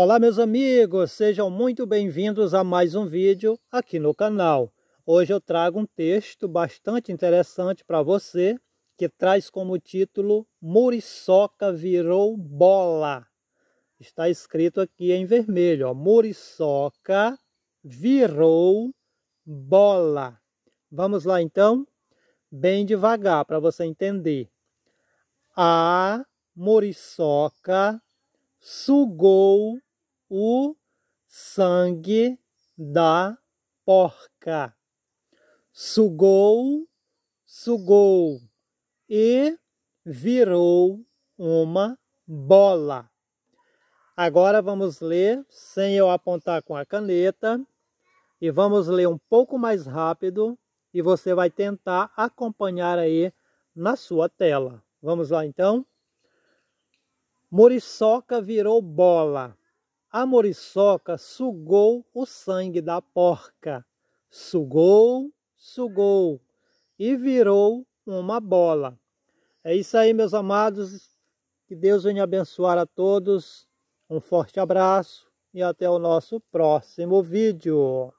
Olá meus amigos, sejam muito bem-vindos a mais um vídeo aqui no canal. Hoje eu trago um texto bastante interessante para você, que traz como título Muriçoca virou bola. Está escrito aqui em vermelho, ó, Muriçoca virou bola. Vamos lá então? Bem devagar para você entender. A muriçoca sugou o sangue da porca. Sugou, sugou e virou uma bola. Agora vamos ler sem eu apontar com a caneta e vamos ler um pouco mais rápido e você vai tentar acompanhar aí na sua tela. Vamos lá então? Muriçoca virou bola. A moriçoca sugou o sangue da porca. Sugou, sugou e virou uma bola. É isso aí, meus amados. Que Deus venha abençoar a todos. Um forte abraço e até o nosso próximo vídeo.